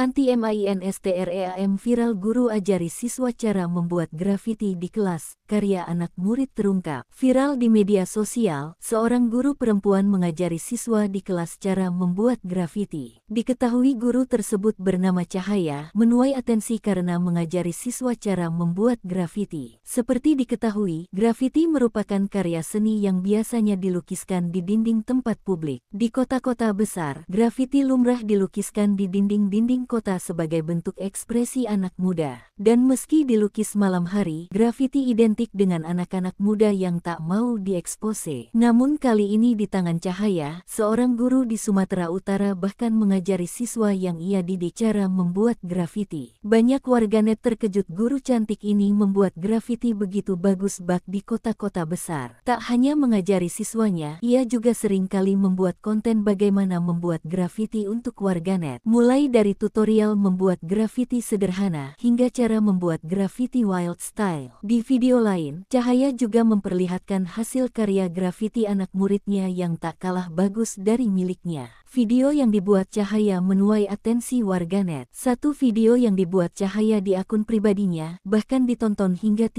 Anti-MINSTREAM viral guru ajari siswa cara membuat grafiti di kelas, karya anak murid terungkap. Viral di media sosial, seorang guru perempuan mengajari siswa di kelas cara membuat grafiti. Diketahui guru tersebut bernama Cahaya, menuai atensi karena mengajari siswa cara membuat grafiti. Seperti diketahui, grafiti merupakan karya seni yang biasanya dilukiskan di dinding tempat publik. Di kota-kota besar, grafiti lumrah dilukiskan di dinding-dinding kota sebagai bentuk ekspresi anak muda. Dan meski dilukis malam hari, grafiti identik dengan anak-anak muda yang tak mau diekspose. Namun kali ini di tangan Cahaya, seorang guru di Sumatera Utara bahkan mengajari siswa yang ia didik cara membuat grafiti. Banyak warganet terkejut guru cantik ini membuat grafiti begitu bagus bak di kota-kota besar. Tak hanya mengajari siswanya, ia juga sering kali membuat konten bagaimana membuat grafiti untuk warganet. Mulai dari tutorial membuat grafiti sederhana, hingga cara cara membuat graffiti wild style. Di video lain, Cahaya juga memperlihatkan hasil karya graffiti anak muridnya yang tak kalah bagus dari miliknya. Video yang dibuat Cahaya menuai atensi warganet. Satu video yang dibuat Cahaya di akun pribadinya bahkan ditonton hingga